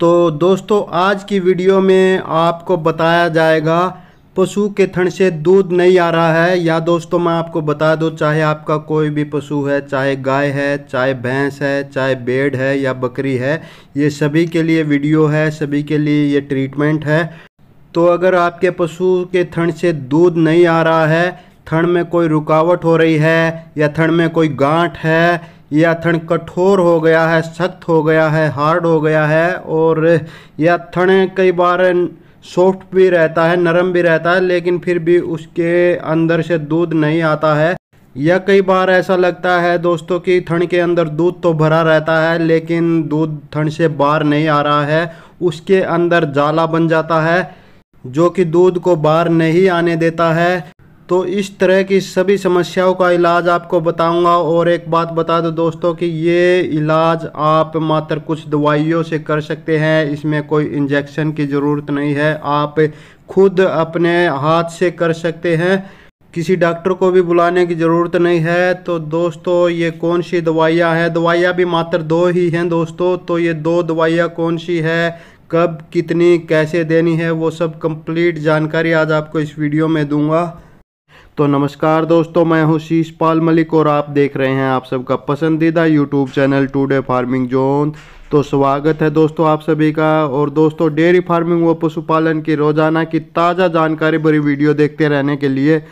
तो दोस्तों आज की वीडियो में आपको बताया जाएगा पशु के थन से दूध नहीं आ रहा है या दोस्तों मैं आपको बता दूं चाहे आपका कोई भी पशु है चाहे गाय है चाहे भैंस है चाहे बेड है या बकरी है ये सभी के लिए वीडियो है सभी के लिए ये ट्रीटमेंट है तो अगर आपके पशु के थन से दूध नहीं आ रहा है थन में कोई रुकावट हो रही है या थन में कोई गांठ है यह कठोर हो गया है सख्त हो गया है हार्ड हो गया है और यह कई बार सॉफ्ट भी रहता है नरम भी रहता है लेकिन फिर भी उसके अंदर से दूध नहीं आता है या कई बार ऐसा लगता है दोस्तों कि ठंड के अंदर दूध तो भरा रहता है लेकिन दूध ठंड से बाहर नहीं आ रहा है उसके अंदर जाला बन जाता है जो कि दूध को बाहर नहीं आने देता है तो इस तरह की सभी समस्याओं का इलाज आपको बताऊंगा और एक बात बता दो दोस्तों कि ये इलाज आप मात्र कुछ दवाइयों से कर सकते हैं इसमें कोई इंजेक्शन की ज़रूरत नहीं है आप खुद अपने हाथ से कर सकते हैं किसी डॉक्टर को भी बुलाने की ज़रूरत नहीं है तो दोस्तों ये कौन सी दवाइयाँ हैं दवाइयाँ भी मात्र दो ही हैं दोस्तों तो ये दो दवाइयाँ कौन सी है कब कितनी कैसे देनी है वो सब कंप्लीट जानकारी आज आपको इस वीडियो में दूंगा तो नमस्कार दोस्तों मैं हूं शीश पाल मलिक और आप देख रहे हैं आप सबका पसंदीदा YouTube channel today farming zone तो स्वागत है दोस्तों आप सभी का और दोस्तों डेयरी फार्मिंग व पशुपालन की रोज़ाना की ताज़ा जानकारी भरी वीडियो देखते रहने के लिए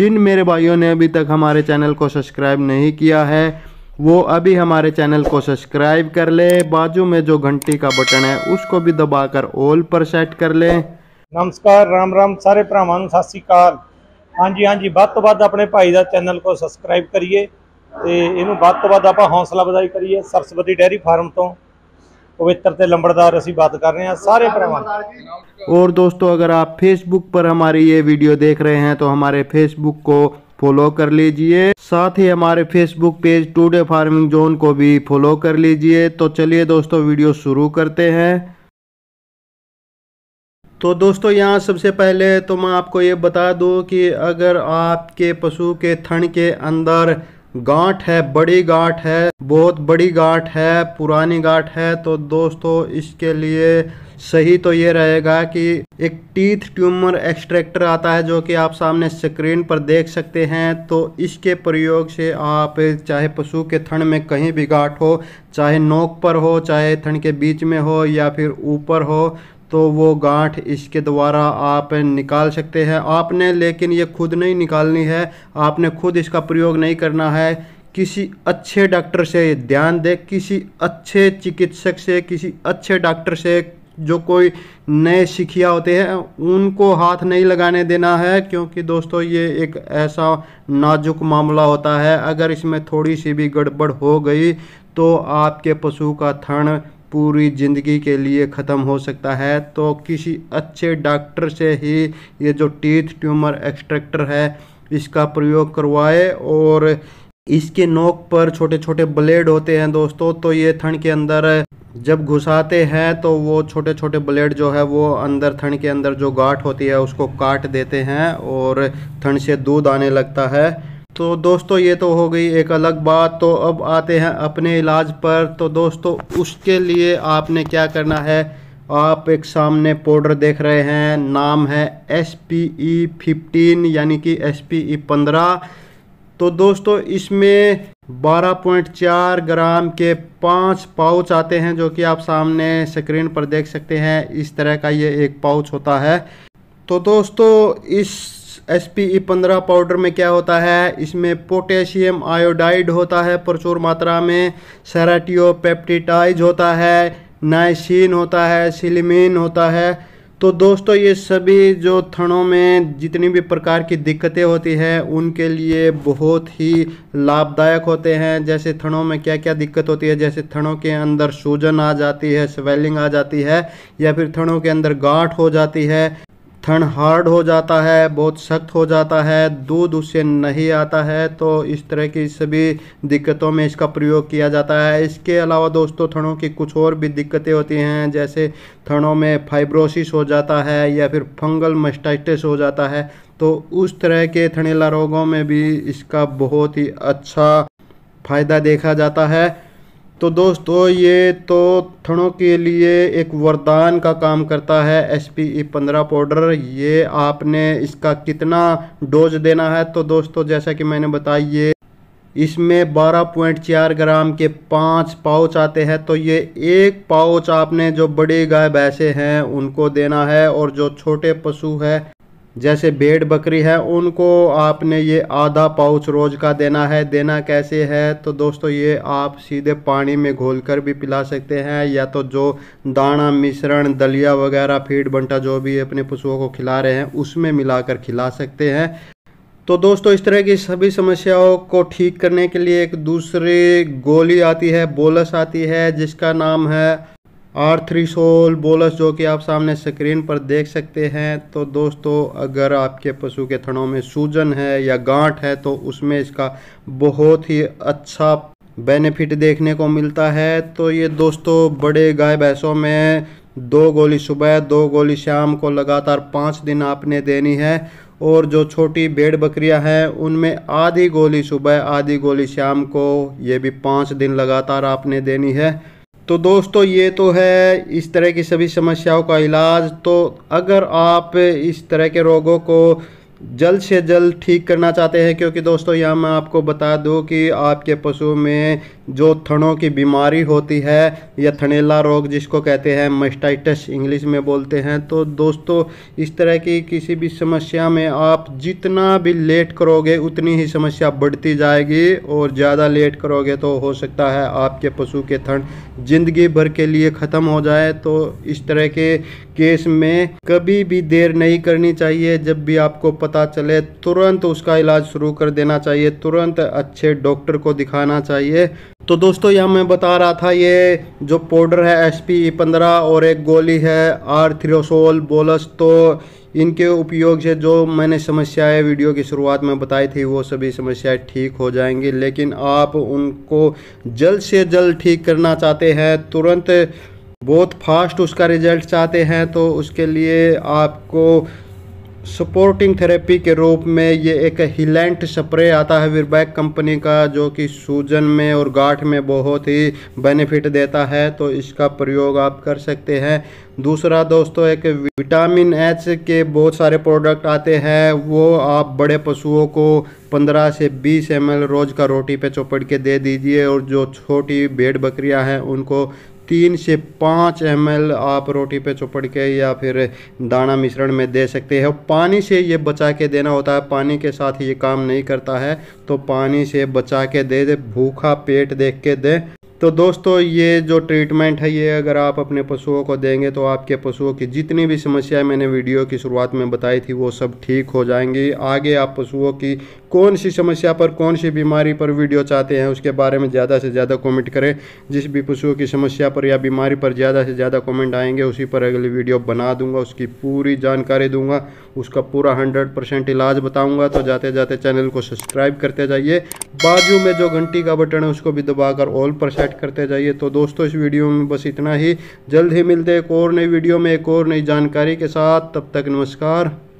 जिन मेरे भाइयों ने अभी तक हमारे चैनल को सब्सक्राइब नहीं किया है वो अभी हमारे चैनल को सब्सक्राइब कर ले बाजू में जो घंटी का बटन है उसको भी दबाकर ऑल पर सेट कर ले नमस्कार राम राम सारे प्रमान सत श्रीकाल ਹਾਂਜੀ ਹਾਂਜੀ ਵੱਧ ਤੋਂ ਵੱਧ ਆਪਣੇ अपने भाई का चैनल को सबसक्राइब करिए ਇਹਨੂੰ ਵੱਧ तो ਵੱਧ ਆਪਾਂ ਹੌਸਲਾ ਵਧਾਈ ਕਰੀਏ ਸਰਸਵਤੀ ਡੈਰੀ ਫਾਰਮ ਤੋਂ पवित्र तो लंबड़दार असी बात कर रहे हैं सारे भावों और दोस्तों अगर आप फेसबुक पर हमारी ये वीडियो देख रहे हैं तो हमारे फेसबुक को फॉलो कर लीजिए साथ ही हमारे Facebook page today farming zone को भी फॉलो कर लीजिए तो चलिए दोस्तों वीडियो शुरू करते हैं तो दोस्तों यहाँ सबसे पहले तो मैं आपको ये बता दूँ कि अगर आपके पशु के थन के अंदर गांठ है बड़ी गांठ है बहुत बड़ी गांठ है पुरानी गांठ है तो दोस्तों इसके लिए सही तो ये रहेगा कि एक टीथ ट्यूमर एक्सट्रैक्टर आता है जो कि आप सामने स्क्रीन पर देख सकते हैं तो इसके प्रयोग से आप चाहे पशु के थन में कहीं भी गांठ हो चाहे नोक पर हो चाहे थन के बीच में हो या फिर ऊपर हो तो वो गांठ इसके द्वारा आप निकाल सकते हैं आपने लेकिन ये खुद नहीं निकालनी है आपने खुद इसका प्रयोग नहीं करना है किसी अच्छे डॉक्टर से ध्यान दें किसी अच्छे चिकित्सक से किसी अच्छे डॉक्टर से जो कोई नए सीखिया होते हैं उनको हाथ नहीं लगाने देना है क्योंकि दोस्तों ये एक ऐसा नाजुक मामला होता है अगर इसमें थोड़ी सी भी गड़बड़ हो गई तो आपके पशु का थन पूरी ज़िंदगी के लिए ख़त्म हो सकता है तो किसी अच्छे डॉक्टर से ही ये जो टीथ ट्यूमर एक्सट्रैक्टर है इसका प्रयोग करवाए और इसके नोक पर छोटे छोटे ब्लेड होते हैं दोस्तों तो ये थन के अंदर जब घुसाते हैं तो वो छोटे छोटे ब्लेड जो है वो अंदर थन के अंदर जो गाठ होती है उसको काट देते हैं और थन से दूध आने लगता है तो दोस्तों ये तो हो गई एक अलग बात तो अब आते हैं अपने इलाज पर तो दोस्तों उसके लिए आपने क्या करना है आप एक सामने पाउडर देख रहे हैं नाम है एस पी ई फिफ्टीन यानी कि एस पी ई पंद्रह तो दोस्तों इसमें 12.4 ग्राम के पांच पाउच आते हैं जो कि आप सामने स्क्रीन पर देख सकते हैं इस तरह का ये एक पाउच होता है तो दोस्तों इस एस पी ई पंद्रह पाउडर में क्या होता है इसमें पोटेशियम आयोडाइड होता है प्रचुर मात्रा में सैराटियो पेप्टिटाइज होता है नाइसिन होता है सिलिमिन होता है तो दोस्तों ये सभी जो थनों में जितनी भी प्रकार की दिक्कतें होती हैं उनके लिए बहुत ही लाभदायक होते हैं जैसे थनों में क्या क्या दिक्कत होती है जैसे थनों के अंदर सूजन आ जाती है स्वेलिंग आ जाती है या फिर थनों के अंदर गांठ हो जाती है थन हार्ड हो जाता है बहुत सख्त हो जाता है दूध उससे नहीं आता है तो इस तरह की सभी दिक्कतों में इसका प्रयोग किया जाता है इसके अलावा दोस्तों थनों की कुछ और भी दिक्कतें होती हैं जैसे थनों में फाइब्रोसिस हो जाता है या फिर फंगल मस्टाइटिस हो जाता है तो उस तरह के थनेला रोगों में भी इसका बहुत ही अच्छा फ़ायदा देखा जाता है तो दोस्तों ये तो थनों के लिए एक वरदान का काम करता है एस पी ई पंद्रह पाउडर ये आपने इसका कितना डोज देना है तो दोस्तों जैसा कि मैंने बताया ये इसमें 12.4 ग्राम के पाँच पाउच आते हैं तो ये एक पाउच आपने जो बड़ी गाय भैंसे हैं उनको देना है और जो छोटे पशु है जैसे भेड़ बकरी है उनको आपने ये आधा पाउच रोज़ का देना है देना कैसे है तो दोस्तों ये आप सीधे पानी में घोल कर भी पिला सकते हैं या तो जो दाना मिश्रण दलिया वगैरह फीड बंटा जो भी अपने पशुओं को खिला रहे हैं उसमें मिलाकर खिला सकते हैं तो दोस्तों इस तरह की सभी समस्याओं को ठीक करने के लिए एक दूसरी गोली आती है बोलस आती है जिसका नाम है सोल बोलस जो कि आप सामने स्क्रीन पर देख सकते हैं तो दोस्तों अगर आपके पशु के थनों में सूजन है या गांठ है तो उसमें इसका बहुत ही अच्छा बेनिफिट देखने को मिलता है तो ये दोस्तों बड़े गाय भैंसों में दो गोली सुबह दो गोली शाम को लगातार पाँच दिन आपने देनी है और जो छोटी भेड़ बकरियां हैं उनमें आधी गोली सुबह आधी गोली शाम को ये भी पाँच दिन लगातार आपने देनी है तो दोस्तों ये तो है इस तरह की सभी समस्याओं का इलाज तो अगर आप इस तरह के रोगों को जल्द से जल्द ठीक करना चाहते हैं क्योंकि दोस्तों यहाँ मैं आपको बता दूँ कि आपके पशुओं में जो थनों की बीमारी होती है या थनेला रोग जिसको कहते हैं मस्टाइटस इंग्लिश में बोलते हैं तो दोस्तों इस तरह की किसी भी समस्या में आप जितना भी लेट करोगे उतनी ही समस्या बढ़ती जाएगी और ज़्यादा लेट करोगे तो हो सकता है आपके पशु के थन ज़िंदगी भर के लिए ख़त्म हो जाए तो इस तरह के केस में कभी भी देर नहीं करनी चाहिए जब भी आपको पता चले तुरंत उसका इलाज शुरू कर देना चाहिए तुरंत अच्छे डॉक्टर को दिखाना चाहिए तो दोस्तों यहाँ मैं बता रहा था ये जो पाउडर है एस पी पंद्रह और एक गोली है आर थ्रोसोल बोलस तो इनके उपयोग से जो मैंने समस्याएं वीडियो की शुरुआत में बताई थी वो सभी समस्याएं ठीक हो जाएंगी लेकिन आप उनको जल्द से जल्द ठीक करना चाहते हैं तुरंत बहुत फास्ट उसका रिजल्ट चाहते हैं तो उसके लिए आपको सपोर्टिंग थेरेपी के रूप में ये एक हिलेंट स्प्रे आता है वीरबैक कंपनी का जो कि सूजन में और गाठ में बहुत ही बेनिफिट देता है तो इसका प्रयोग आप कर सकते हैं दूसरा दोस्तों एक विटामिन एच के बहुत सारे प्रोडक्ट आते हैं वो आप बड़े पशुओं को 15 से 20 एम रोज़ का रोटी पे चौपड़ के दे दीजिए और जो छोटी भेड़ बकरियां हैं उनको तीन से पाँच एम आप रोटी पे चुपड़ के या फिर दाना मिश्रण में दे सकते हैं पानी से ये बचा के देना होता है पानी के साथ ये काम नहीं करता है तो पानी से बचा के दे दे भूखा पेट देख के दे तो दोस्तों ये जो ट्रीटमेंट है ये अगर आप अपने पशुओं को देंगे तो आपके पशुओं की जितनी भी समस्याएं मैंने वीडियो की शुरुआत में बताई थी वो सब ठीक हो जाएंगी आगे आप पशुओं की कौन सी समस्या पर कौन सी बीमारी पर वीडियो चाहते हैं उसके बारे में ज़्यादा से ज़्यादा कमेंट करें जिस भी पशुओं की समस्या पर या बीमारी पर ज़्यादा से ज़्यादा कॉमेंट आएंगे उसी पर अगली वीडियो बना दूंगा उसकी पूरी जानकारी दूंगा उसका पूरा हंड्रेड परसेंट इलाज बताऊँगा तो जाते जाते चैनल को सब्सक्राइब करते जाइए बाजू में जो घंटी का बटन है उसको भी दबाकर ऑल पर सेट करते जाइए तो दोस्तों इस वीडियो में बस इतना ही जल्द ही मिलते एक और नई वीडियो में एक और नई जानकारी के साथ तब तक नमस्कार